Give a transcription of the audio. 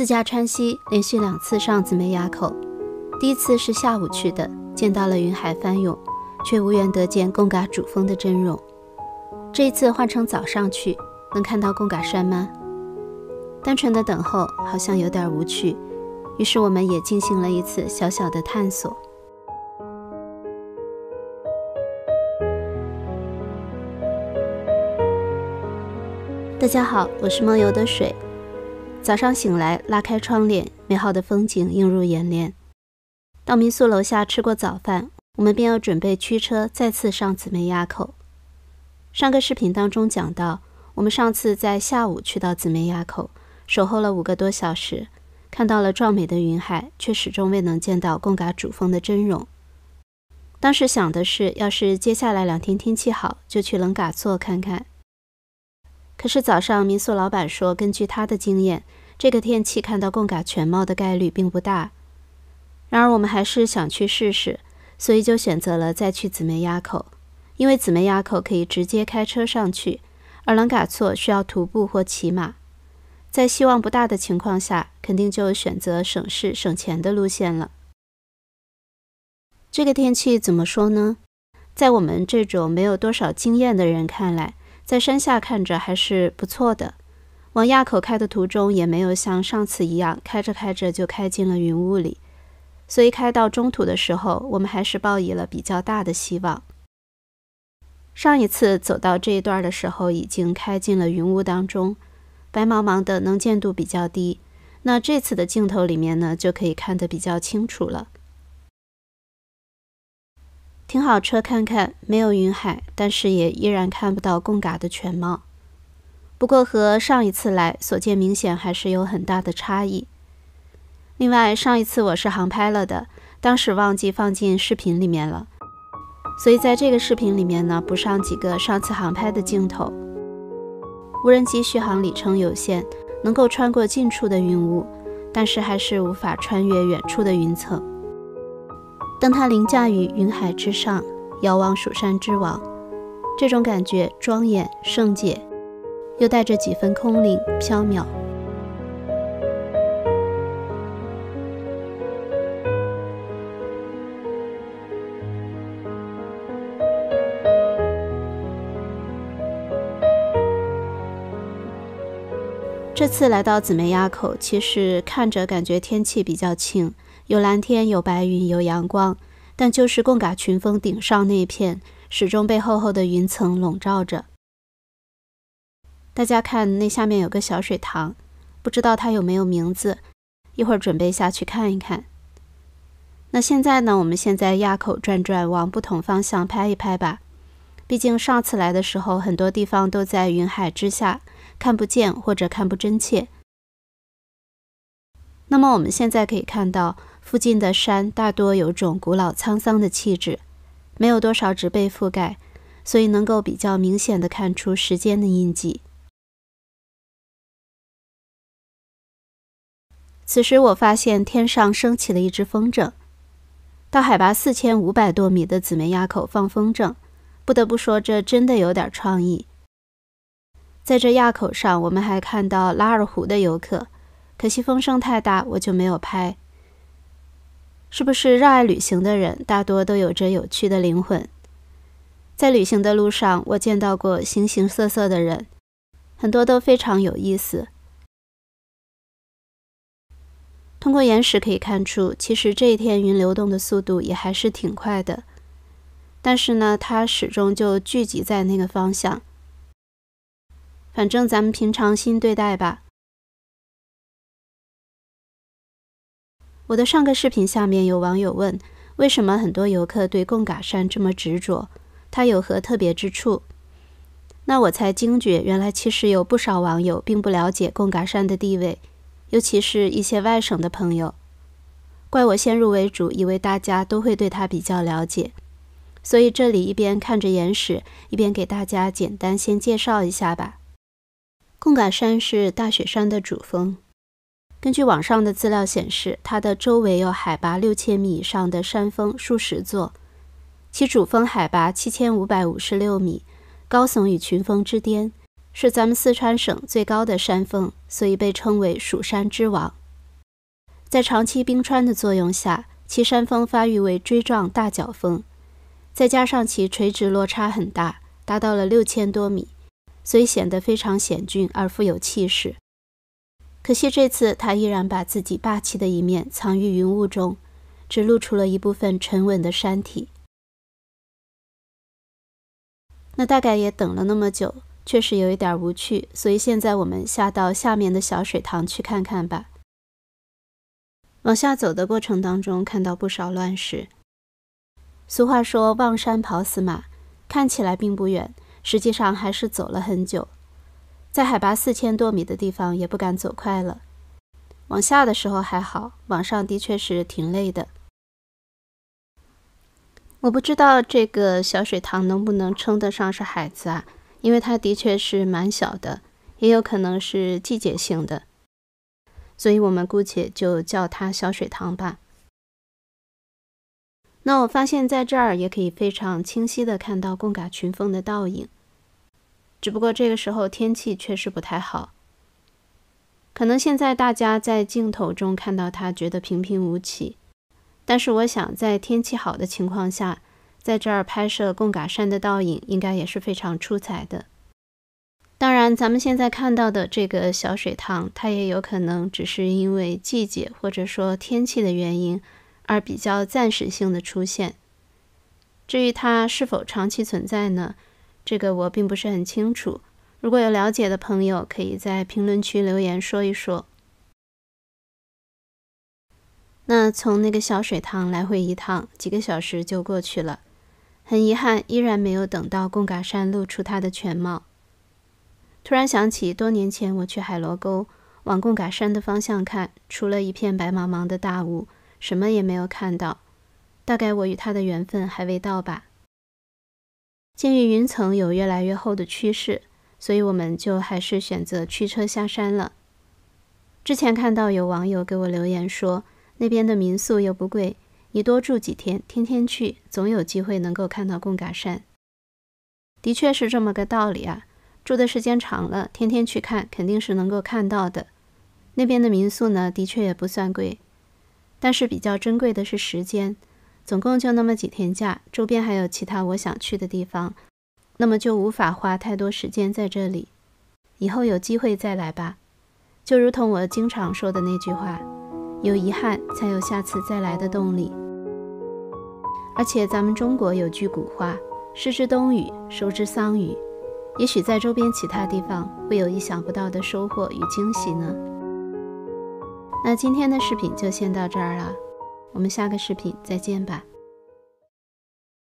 自驾川西，连续两次上紫梅垭口，第一次是下午去的，见到了云海翻涌，却无缘得见贡嘎主峰的真容。这一次换成早上去，能看到贡嘎山吗？单纯的等候好像有点无趣，于是我们也进行了一次小小的探索。大家好，我是梦游的水。早上醒来，拉开窗帘，美好的风景映入眼帘。到民宿楼下吃过早饭，我们便要准备驱车再次上姊妹垭口。上个视频当中讲到，我们上次在下午去到姊妹垭口，守候了五个多小时，看到了壮美的云海，却始终未能见到贡嘎主峰的真容。当时想的是，要是接下来两天天气好，就去冷嘎措看看。可是早上，民宿老板说，根据他的经验，这个天气看到贡嘎全貌的概率并不大。然而，我们还是想去试试，所以就选择了再去姊妹垭口，因为姊妹垭口可以直接开车上去，而朗嘎措需要徒步或骑马。在希望不大的情况下，肯定就选择省事省钱的路线了。这个天气怎么说呢？在我们这种没有多少经验的人看来，在山下看着还是不错的，往垭口开的途中也没有像上次一样开着开着就开进了云雾里，所以开到中途的时候，我们还是抱以了比较大的希望。上一次走到这一段的时候，已经开进了云雾当中，白茫茫的，能见度比较低。那这次的镜头里面呢，就可以看得比较清楚了。停好车，看看没有云海，但是也依然看不到贡嘎的全貌。不过和上一次来所见明显还是有很大的差异。另外，上一次我是航拍了的，当时忘记放进视频里面了，所以在这个视频里面呢补上几个上次航拍的镜头。无人机续航里程有限，能够穿过近处的云雾，但是还是无法穿越远处的云层。当他凌驾于云海之上，遥望蜀山之王，这种感觉庄严圣洁，又带着几分空灵飘渺。这次来到紫梅垭口，其实看着感觉天气比较晴。有蓝天，有白云，有阳光，但就是贡嘎群峰顶上那一片始终被厚厚的云层笼罩着。大家看，那下面有个小水塘，不知道它有没有名字，一会儿准备下去看一看。那现在呢？我们现在垭口转转，往不同方向拍一拍吧。毕竟上次来的时候，很多地方都在云海之下，看不见或者看不真切。那么我们现在可以看到，附近的山大多有种古老沧桑的气质，没有多少植被覆盖，所以能够比较明显的看出时间的印记。此时我发现天上升起了一只风筝，到海拔四千五百多米的紫梅垭口放风筝，不得不说这真的有点创意。在这垭口上，我们还看到拉尔湖的游客。可惜风声太大，我就没有拍。是不是热爱旅行的人大多都有着有趣的灵魂？在旅行的路上，我见到过形形色色的人，很多都非常有意思。通过岩石可以看出，其实这一天云流动的速度也还是挺快的，但是呢，它始终就聚集在那个方向。反正咱们平常心对待吧。我的上个视频下面有网友问：为什么很多游客对贡嘎山这么执着？它有何特别之处？那我才惊觉，原来其实有不少网友并不了解贡嘎山的地位，尤其是一些外省的朋友。怪我先入为主，以为大家都会对它比较了解。所以这里一边看着岩史，一边给大家简单先介绍一下吧。贡嘎山是大雪山的主峰。根据网上的资料显示，它的周围有海拔六千米以上的山峰数十座，其主峰海拔七千五百五十六米，高耸于群峰之巅，是咱们四川省最高的山峰，所以被称为蜀山之王。在长期冰川的作用下，其山峰发育为锥状大角峰，再加上其垂直落差很大，达到了六千多米，所以显得非常险峻而富有气势。可惜这次他依然把自己霸气的一面藏于云雾中，只露出了一部分沉稳的山体。那大概也等了那么久，确实有一点无趣，所以现在我们下到下面的小水塘去看看吧。往下走的过程当中，看到不少乱石。俗话说“望山跑死马”，看起来并不远，实际上还是走了很久。在海拔四千多米的地方也不敢走快了，往下的时候还好，往上的确是挺累的。我不知道这个小水塘能不能称得上是海子啊，因为它的确是蛮小的，也有可能是季节性的，所以我们姑且就叫它小水塘吧。那我发现，在这儿也可以非常清晰的看到贡嘎群峰的倒影。只不过这个时候天气确实不太好，可能现在大家在镜头中看到它觉得平平无奇，但是我想在天气好的情况下，在这儿拍摄贡嘎山的倒影应该也是非常出彩的。当然，咱们现在看到的这个小水塘，它也有可能只是因为季节或者说天气的原因而比较暂时性的出现。至于它是否长期存在呢？这个我并不是很清楚，如果有了解的朋友，可以在评论区留言说一说。那从那个小水塘来回一趟，几个小时就过去了。很遗憾，依然没有等到贡嘎山露出它的全貌。突然想起多年前我去海螺沟，往贡嘎山的方向看，除了一片白茫茫的大雾，什么也没有看到。大概我与它的缘分还未到吧。鉴于云层有越来越厚的趋势，所以我们就还是选择驱车下山了。之前看到有网友给我留言说，那边的民宿又不贵，你多住几天，天天去，总有机会能够看到贡嘎山。的确是这么个道理啊，住的时间长了，天天去看，肯定是能够看到的。那边的民宿呢，的确也不算贵，但是比较珍贵的是时间。总共就那么几天假，周边还有其他我想去的地方，那么就无法花太多时间在这里。以后有机会再来吧。就如同我经常说的那句话，有遗憾才有下次再来的动力。而且咱们中国有句古话，失之东隅，收之桑榆。也许在周边其他地方会有意想不到的收获与惊喜呢。那今天的视频就先到这儿了。我们下个视频再见吧。